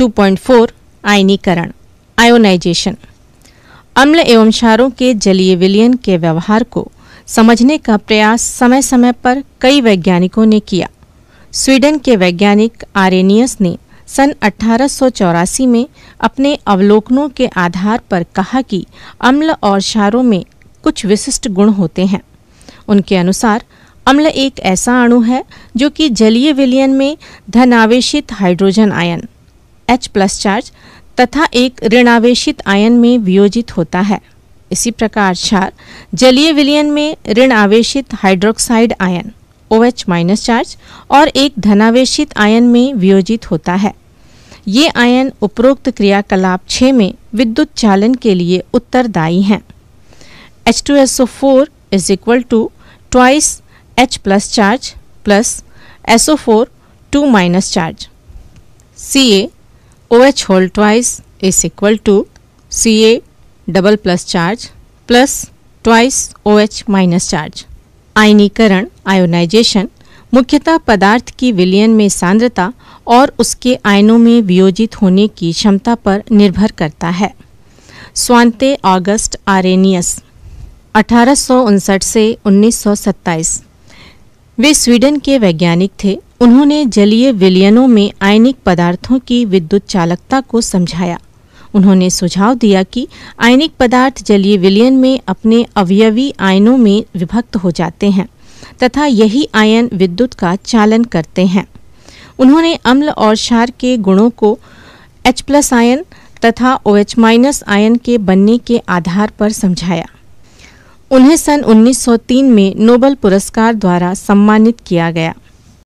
2.4 आयनीकरण आयोनाइजेशन अम्ल एवं क्षारों के जलीय विलयन के व्यवहार को समझने का प्रयास समय समय पर कई वैज्ञानिकों ने किया स्वीडन के वैज्ञानिक आरेनियस ने सन अठारह में अपने अवलोकनों के आधार पर कहा कि अम्ल और क्षारों में कुछ विशिष्ट गुण होते हैं उनके अनुसार अम्ल एक ऐसा अणु है जो कि जलीय विलयन में धनावेशित हाइड्रोजन आयन H प्लस चार्ज तथा एक ऋणावेशित आयन में वियोजित होता है इसी प्रकार चार जलीय विलयन में ऋण आवेशित हाइड्रोक्साइड आयन OH माइनस चार्ज और एक धनावेशित आयन में वियोजित होता है ये आयन उपरोक्त क्रियाकलाप 6 में विद्युत चालन के लिए उत्तरदायी हैं H two S O four is equal to twice H plus charge plus S O four two minus charge C A OH whole twice is equal to Ca double plus charge plus twice OH minus charge. आयनीकरण ionization मुख्यतः पदार्थ की विलयन में सांद्रता और उसके आयनों में वियोजित होने की क्षमता पर निर्भर करता है स्वांते ऑगस्ट आरेनियस अठारह से 1927 वे स्वीडन के वैज्ञानिक थे उन्होंने जलीय विलयनों में आयनिक पदार्थों की विद्युत चालकता को समझाया उन्होंने सुझाव दिया कि आयनिक पदार्थ जलीय विलयन में अपने अवयवी आयनों में विभक्त हो जाते हैं तथा यही आयन विद्युत का चालन करते हैं उन्होंने अम्ल और क्षार के गुणों को H प्लस आयन तथा ओ OH माइनस आयन के बनने के आधार पर समझाया उन्हें सन 1903 में नोबल पुरस्कार द्वारा सम्मानित किया गया